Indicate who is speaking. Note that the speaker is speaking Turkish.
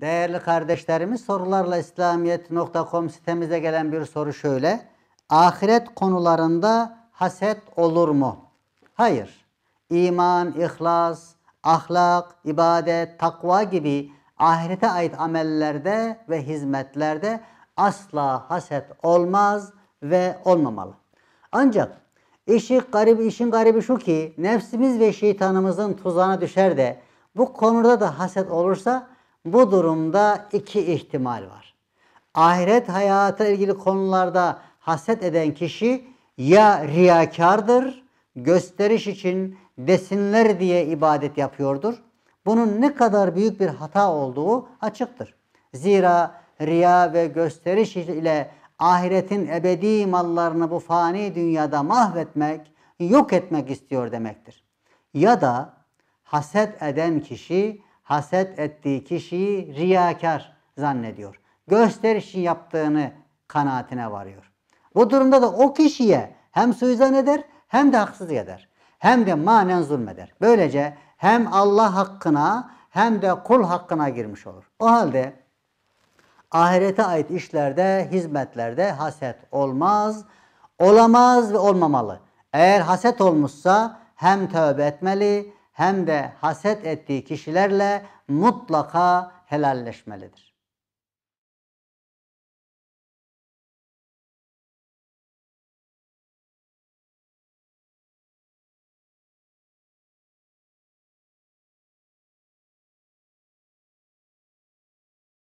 Speaker 1: Değerli kardeşlerimiz sorularla İslamiyet.com sitemize gelen bir soru şöyle. Ahiret konularında haset olur mu? Hayır. İman, ihlas, ahlak, ibadet, takva gibi ahirete ait amellerde ve hizmetlerde asla haset olmaz ve olmamalı. Ancak işi garip, işin garibi şu ki nefsimiz ve şeytanımızın tuzağına düşer de bu konuda da haset olursa bu durumda iki ihtimal var. Ahiret hayatı ilgili konularda haset eden kişi ya riyakardır, gösteriş için desinler diye ibadet yapıyordur. Bunun ne kadar büyük bir hata olduğu açıktır. Zira riya ve gösteriş ile ahiretin ebedi mallarını bu fani dünyada mahvetmek, yok etmek istiyor demektir. Ya da haset eden kişi haset ettiği kişiyi riyakar zannediyor. gösterişin yaptığını kanaatine varıyor. Bu durumda da o kişiye hem suizan eder hem de haksız eder. Hem de manen zulmeder. Böylece hem Allah hakkına hem de kul hakkına girmiş olur. O halde ahirete ait işlerde, hizmetlerde haset olmaz, olamaz ve olmamalı. Eğer haset olmuşsa hem tövbe etmeli hem de haset ettiği kişilerle mutlaka helalleşmelidir.